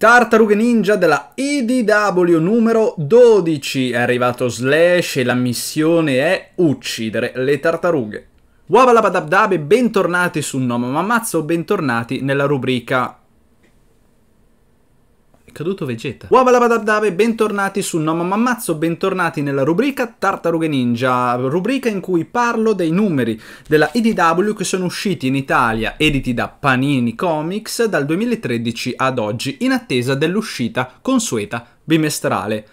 Tartarughe Ninja della EDW numero 12 è arrivato Slash e la missione è uccidere le tartarughe. Wabalabadabdab e bentornati su un nome bentornati nella rubrica è caduto Vegeta. Wabalabadabdabe, bentornati su No Mamma Ammazzo, bentornati nella rubrica Tartarughe Ninja, rubrica in cui parlo dei numeri della IDW che sono usciti in Italia, editi da Panini Comics, dal 2013 ad oggi, in attesa dell'uscita consueta bimestrale.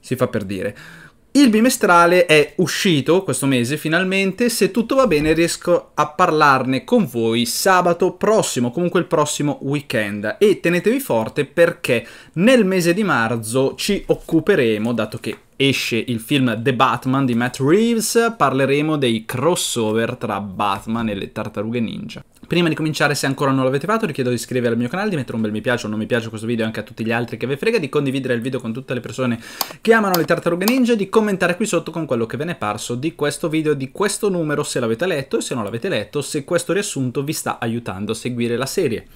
Si fa per dire. Il bimestrale è uscito questo mese finalmente, se tutto va bene riesco a parlarne con voi sabato prossimo, comunque il prossimo weekend e tenetevi forte perché nel mese di marzo ci occuperemo, dato che esce il film The Batman di Matt Reeves, parleremo dei crossover tra Batman e le tartarughe ninja. Prima di cominciare, se ancora non l'avete fatto, vi chiedo di iscrivervi al mio canale, di mettere un bel mi piace o non mi piace a questo video anche a tutti gli altri che ve frega, di condividere il video con tutte le persone che amano le tartarughe ninja e di commentare qui sotto con quello che ve ne è parso di questo video, di questo numero, se l'avete letto e se non l'avete letto, se questo riassunto vi sta aiutando a seguire la serie.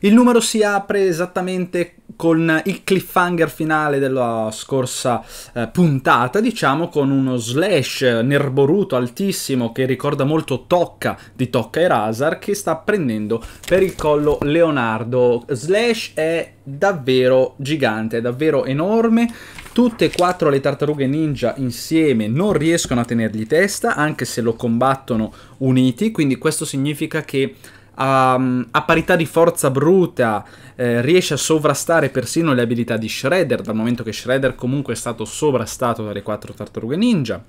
Il numero si apre esattamente con il cliffhanger finale della scorsa eh, puntata, diciamo, con uno slash nerboruto altissimo che ricorda molto Tocca di Tocca e Razar che sta prendendo per il collo Leonardo. Slash è davvero gigante, è davvero enorme. Tutte e quattro le tartarughe ninja insieme non riescono a tenergli testa, anche se lo combattono uniti, quindi questo significa che a, mm, a parità di forza bruta eh, riesce a sovrastare persino le abilità di Shredder, dal momento che Shredder comunque è stato sovrastato dalle quattro tartarughe ninja.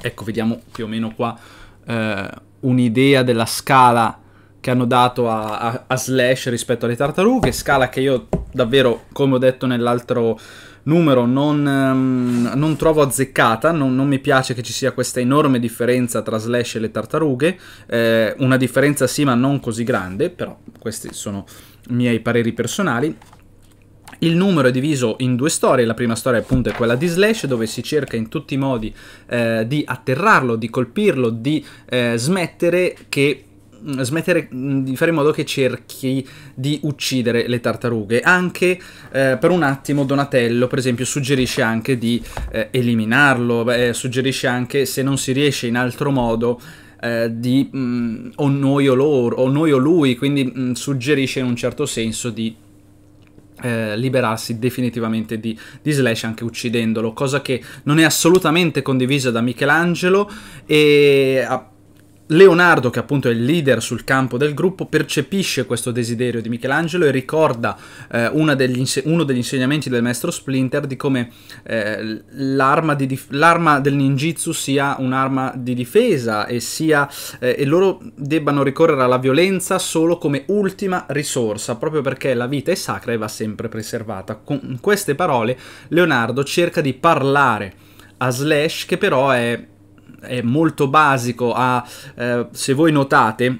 Ecco, vediamo più o meno qua eh, un'idea della scala che hanno dato a, a, a Slash rispetto alle tartarughe, scala che io davvero, come ho detto nell'altro numero non, um, non trovo azzeccata, non, non, mi piace che ci sia questa enorme differenza tra Slash e le tartarughe, eh, una differenza sì ma non così grande, però questi sono i miei pareri personali. Il numero è diviso in due storie, la prima storia appunto è quella di Slash dove si cerca in tutti i modi eh, di atterrarlo, di colpirlo, di eh, smettere che Mm, smettere mm, di fare in modo che cerchi di uccidere le tartarughe. Anche eh, per un attimo Donatello, per esempio, suggerisce anche di eh, eliminarlo, beh, eh, suggerisce anche se non si riesce in altro modo. Eh, di mh, mm, o noi o loro o noi o lui quindi mh, suggerisce in un certo senso di eh, liberarsi definitivamente di, di, Slash anche uccidendolo, cosa che non è assolutamente condivisa da Michelangelo e a, Leonardo, che appunto è il leader sul campo del gruppo, percepisce questo desiderio di Michelangelo e ricorda eh, degli inse- uno degli insegnamenti del maestro Splinter di come eh, l'arma, di dif- l'arma, del ninjitsu sia un'arma di difesa e, sia, eh, e loro debbano ricorrere alla violenza solo come ultima risorsa, proprio perché la vita è sacra e va sempre preservata. Con queste parole Leonardo cerca di parlare a Slash che però è è molto basico, ha, eh, se voi notate,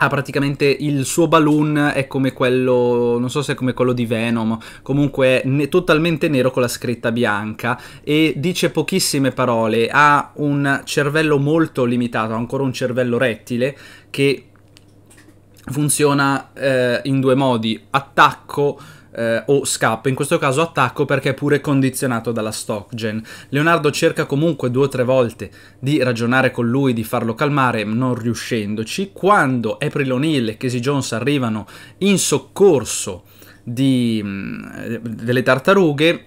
ha praticamente il suo balloon è come quello, non so se è come quello di Venom, comunque ne, totalmente nero con la scritta bianca e dice pochissime parole, ha un cervello molto limitato, ha ancora un cervello rettile che funziona eh, in due modi, attacco eh, o scappo, in questo caso attacco perché è pure condizionato dalla stock gen. Leonardo cerca comunque due o tre volte di ragionare con lui, di farlo calmare, non riuscendoci. Quando April O'Neill e Casey Jones arrivano in soccorso di, mm, delle tartarughe,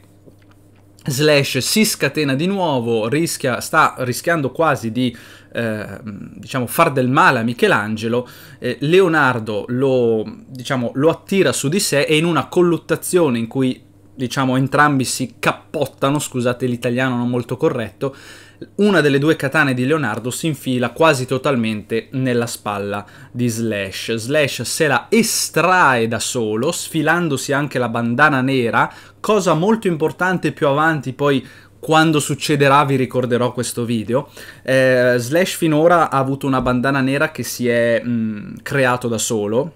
Slash si scatena di nuovo, rischia, sta rischiando quasi di eh, diciamo, far del male a Michelangelo, eh, Leonardo lo, diciamo, lo attira su di sé e in una colluttazione in cui diciamo, entrambi si cappottano, scusate l'italiano non molto corretto, una delle due katane di Leonardo si infila quasi totalmente nella spalla di Slash. Slash se la estrae da solo, sfilandosi anche la bandana nera, cosa molto importante più avanti poi quando succederà vi ricorderò questo video. Eh, Slash finora ha avuto una bandana nera che si è mh, mm, creato da solo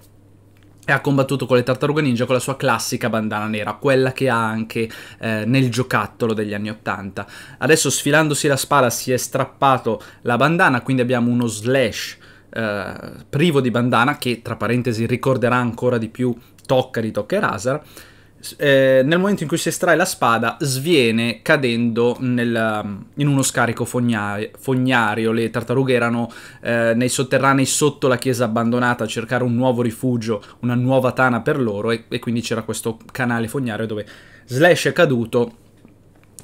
e ha combattuto con le tartarughe ninja con la sua classica bandana nera, quella che ha anche eh, nel giocattolo degli anni 80. Adesso sfilandosi la spada si è strappato la bandana, quindi abbiamo uno Slash eh, privo di bandana che tra parentesi ricorderà ancora di più Tocca di Tocca e Razar eh, nel momento in cui si estrae la spada, sviene cadendo nel, mm, in uno scarico fognario. fognario. Le tartarughe erano eh, nei sotterranei sotto la chiesa abbandonata a cercare un nuovo rifugio, una nuova tana per loro, e, e quindi c'era questo canale fognario dove Slash è caduto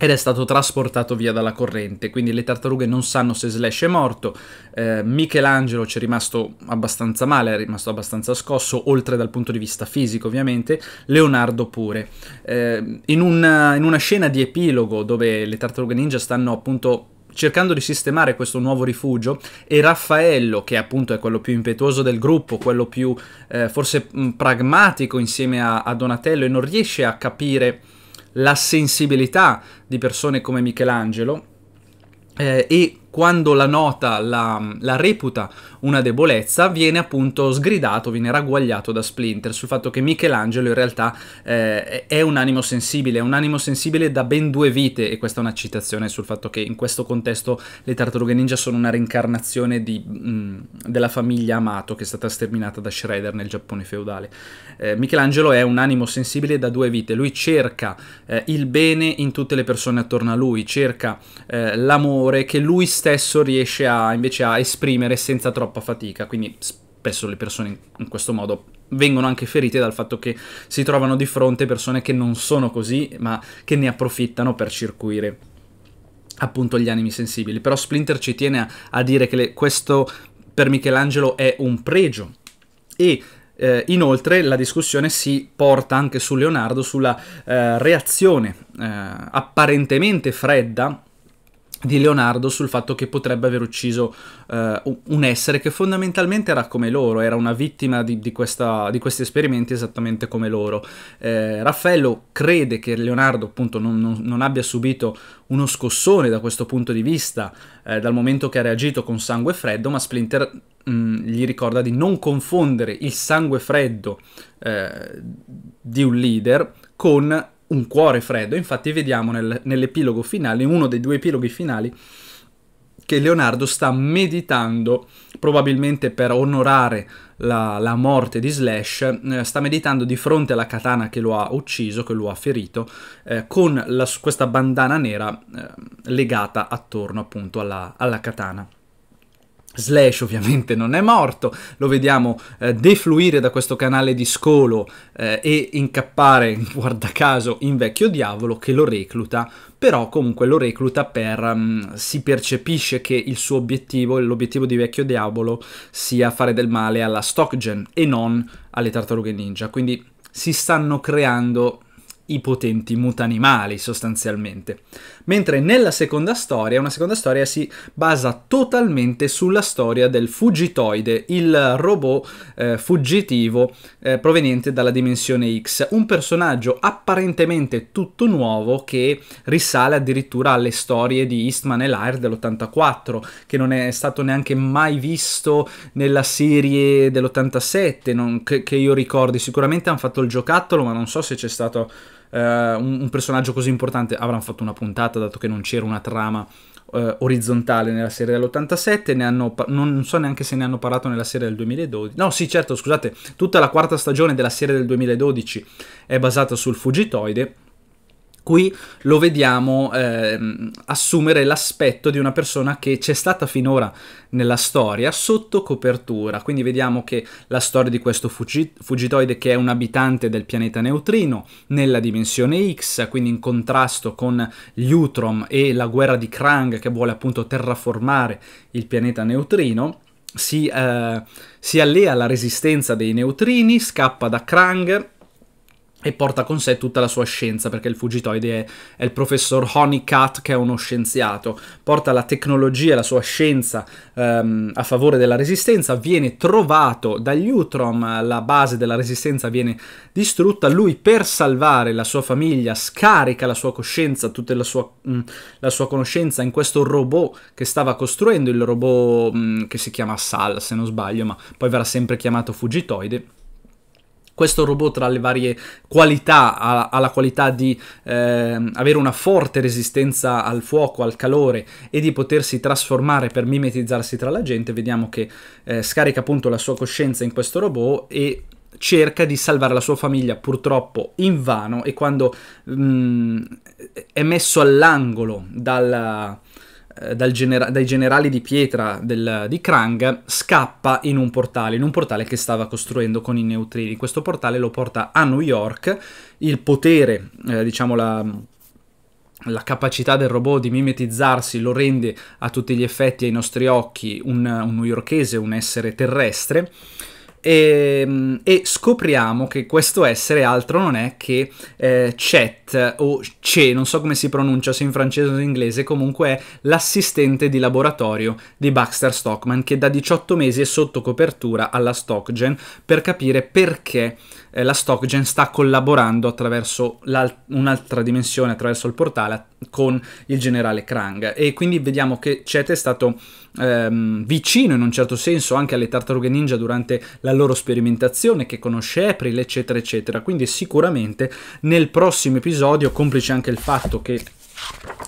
ed è stato trasportato via dalla corrente, quindi le tartarughe non sanno se Slash è morto, eh, Michelangelo ci è rimasto abbastanza male, è rimasto abbastanza scosso, oltre dal punto di vista fisico ovviamente, Leonardo pure. Eh, in, una, in una scena di epilogo dove le tartarughe ninja stanno appunto cercando di sistemare questo nuovo rifugio e Raffaello, che appunto è quello più impetuoso del gruppo, quello più eh, forse mh, pragmatico insieme a, a Donatello e non riesce a capire la sensibilità di persone come Michelangelo eh, e quando la nota la, la, reputa una debolezza, viene appunto sgridato, viene ragguagliato da Splinter sul fatto che Michelangelo in realtà eh, è un animo sensibile, è un animo sensibile da ben due vite, e questa è una citazione sul fatto che in questo contesto le tartarughe ninja sono una reincarnazione di, mh, della famiglia Amato che è stata sterminata da Shredder nel Giappone feudale. Eh, Michelangelo è un animo sensibile da due vite, lui cerca eh, il bene in tutte le persone attorno a lui, cerca eh, l'amore che lui stesso stesso riesce a, invece a esprimere senza troppa fatica, quindi spesso le persone in questo modo vengono anche ferite dal fatto che si trovano di fronte persone che non sono così, ma che ne approfittano per circuire appunto gli animi sensibili. Però Splinter ci tiene a, a dire che le, questo per Michelangelo è un pregio e eh, inoltre la discussione si porta anche su Leonardo sulla eh, reazione eh, apparentemente fredda di Leonardo sul fatto che potrebbe aver ucciso uh, un essere che fondamentalmente era come loro, era una vittima di, di, questa, di questi esperimenti esattamente come loro. Eh, Raffaello crede che Leonardo appunto non, non, non, abbia subito uno scossone da questo punto di vista eh, dal momento che ha reagito con sangue freddo, ma Splinter mh, mm, gli ricorda di non confondere il sangue freddo eh, di un leader con un cuore freddo. Infatti vediamo nel, nell'epilogo finale, uno dei due epiloghi finali, che Leonardo sta meditando, probabilmente per onorare la, la morte di Slash, eh, sta meditando di fronte alla katana che lo ha ucciso, che lo ha ferito, eh, con la, questa bandana nera eh, legata attorno appunto alla, alla katana. Slash ovviamente non è morto, lo vediamo eh, defluire da questo canale di scolo eh, e incappare, guarda caso, in vecchio diavolo che lo recluta, però comunque lo recluta per... Um, si percepisce che il suo obiettivo, l'obiettivo di vecchio diavolo, sia fare del male alla Stockgen e non alle tartarughe ninja, quindi si stanno creando i potenti mutanimali sostanzialmente mentre nella seconda storia, una seconda storia si basa totalmente sulla storia del fuggitoide, il robot eh, fuggitivo eh, proveniente dalla dimensione X, un personaggio apparentemente tutto nuovo che risale addirittura alle storie di Eastman e Laird dell'84, che non è stato neanche mai visto nella serie dell'87, non, che, che io ricordi, sicuramente hanno fatto il giocattolo, ma non so se c'è stato uh, un, un, personaggio così importante avranno fatto una puntata, dato che non c'era una trama uh, orizzontale nella serie dell'87, ne hanno, non so neanche se ne hanno parlato nella serie del 2012. No, sì, certo, scusate, tutta la quarta stagione della serie del 2012 è basata sul Fugitoide Qui lo vediamo eh, assumere l'aspetto di una persona che c'è stata finora nella storia sotto copertura, quindi vediamo che la storia di questo fugitoide che è un abitante del pianeta neutrino nella dimensione X, quindi in contrasto con gli Utrom e la guerra di Krang che vuole appunto terraformare il pianeta neutrino, si, eh, si allea alla resistenza dei neutrini, scappa da Krang e porta con sé tutta la sua scienza, perché il fugitoide è, è, il professor Honeycutt, che è uno scienziato. Porta la tecnologia, la sua scienza ehm, a favore della resistenza, viene trovato dagli Utrom, la base della resistenza viene distrutta, lui per salvare la sua famiglia scarica la sua coscienza, tutta la sua, mh, mm, la sua conoscenza in questo robot che stava costruendo, il robot mh, mm, che si chiama Sal, se non sbaglio, ma poi verrà sempre chiamato fugitoide questo robot tra le varie qualità ha, ha la qualità di eh, avere una forte resistenza al fuoco, al calore e di potersi trasformare per mimetizzarsi tra la gente. Vediamo che eh, scarica appunto la sua coscienza in questo robot e cerca di salvare la sua famiglia purtroppo in vano e quando mh, mm, è messo all'angolo dalla eh, genera- dai generali di pietra del, di Krang scappa in un portale, in un portale che stava costruendo con i neutrini. Questo portale lo porta a New York, il potere, eh, diciamo la, la, capacità del robot di mimetizzarsi lo rende a tutti gli effetti ai nostri occhi un, un newyorchese, un essere terrestre e, ehm, e, scopriamo che questo essere altro non è che eh, Chet o Ce, non so come si pronuncia se in francese o in inglese, comunque è l'assistente di laboratorio di Baxter Stockman che da 18 mesi è sotto copertura alla Stockgen per capire perché eh, la StockGen sta collaborando attraverso un'altra dimensione, attraverso il portale, con il generale Krang. E quindi vediamo che Chet è stato ehm, vicino in un certo senso anche alle tartarughe ninja durante la loro sperimentazione, che conosce April, eccetera, eccetera. Quindi sicuramente nel prossimo episodio, complice anche il fatto che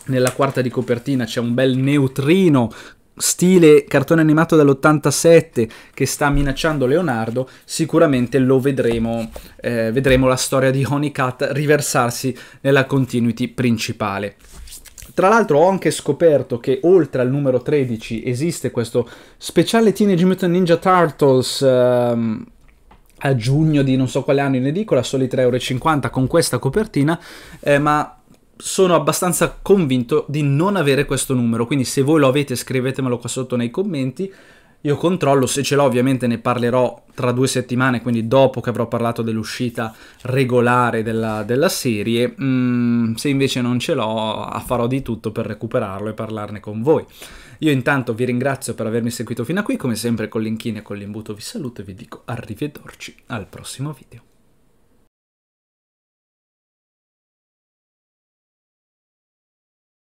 nella quarta di copertina c'è un bel neutrino stile cartone animato dell'87 che sta minacciando Leonardo, sicuramente lo vedremo, eh, vedremo la storia di Honey riversarsi nella continuity principale. Tra l'altro ho anche scoperto che oltre al numero 13 esiste questo speciale Teenage Mutant Ninja Turtles ehm, a giugno di non so quale anno in edicola, soli 3,50€ con questa copertina, eh, ma sono abbastanza convinto di non avere questo numero, quindi se voi lo avete scrivetemelo qua sotto nei commenti, io controllo, se ce l'ho ovviamente ne parlerò tra due settimane, quindi dopo che avrò parlato dell'uscita regolare della, della serie, mm, se invece non ce l'ho farò di tutto per recuperarlo e parlarne con voi. Io intanto vi ringrazio per avermi seguito fino a qui, come sempre con l'inchine e con l'imbuto vi saluto e vi dico arrivederci al prossimo video.